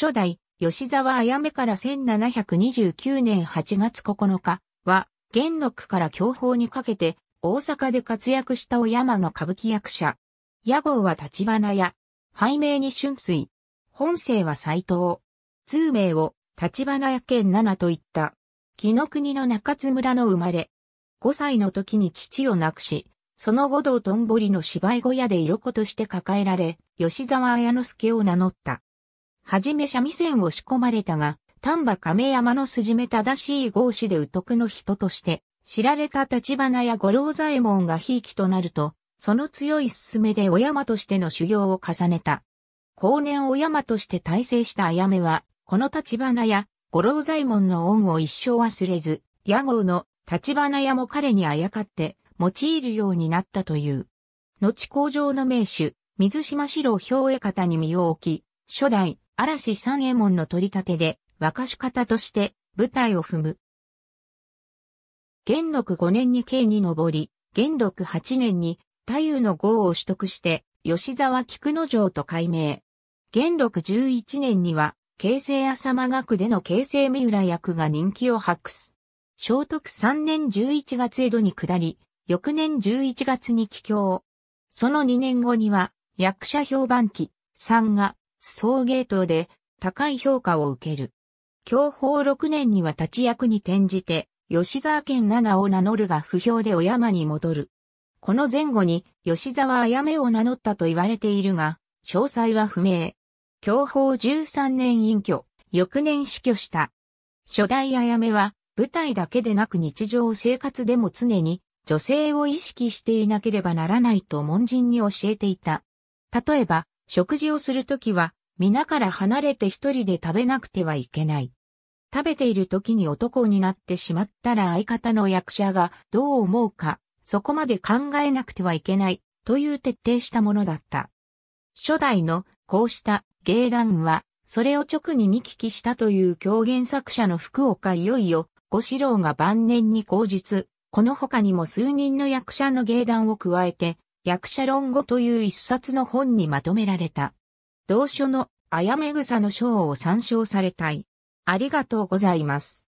初代、吉沢彩目から1729年8月9日は、元禄から享保にかけて、大阪で活躍したお山の歌舞伎役者。屋号は立花屋。拝名に春水。本姓は斎藤。通名を、立花屋県七といった。木の国の中津村の生まれ。5歳の時に父を亡くし、その後道頓堀の芝居小屋で色子として抱えられ、吉沢綾之助を名乗った。はじめ三味線を仕込まれたが、丹波亀山の筋目正しい合詞でう徳の人として、知られた立花や五郎左衛門がひいきとなると、その強い勧めでお山としての修行を重ねた。後年お山として大成したあやめは、この立花や五郎左衛門の恩を一生忘れず、屋号の立花屋も彼にあやかって用いるようになったという。後工場の名手、水島四郎兵衛方に身を置き、初代、嵐三右衛門の取り立てで、若歌方として舞台を踏む。元禄五年に京に上り、元禄八年に太夫の号を取得して、吉沢菊之丞と改名。元禄十一年には、京成浅間学での京成三浦役が人気を博す。聖徳三年十一月江戸に下り、翌年十一月に帰郷。その二年後には、役者評判期、三が送迎等で高い評価を受ける。享保6年には立役に転じて、吉沢県七を名乗るが不評でお山に戻る。この前後に吉沢あやめを名乗ったと言われているが、詳細は不明。享保13年隠居、翌年死去した。初代あやめは、舞台だけでなく日常生活でも常に女性を意識していなければならないと門人に教えていた。例えば、食事をするときは、皆から離れて一人で食べなくてはいけない。食べている時に男になってしまったら相方の役者がどう思うか、そこまで考えなくてはいけない、という徹底したものだった。初代のこうした芸談は、それを直に見聞きしたという狂言作者の福岡いよいよ、ご四郎が晩年に口述、この他にも数人の役者の芸談を加えて、役者論語という一冊の本にまとめられた。同書のあやめぐさの章を参照されたい。ありがとうございます。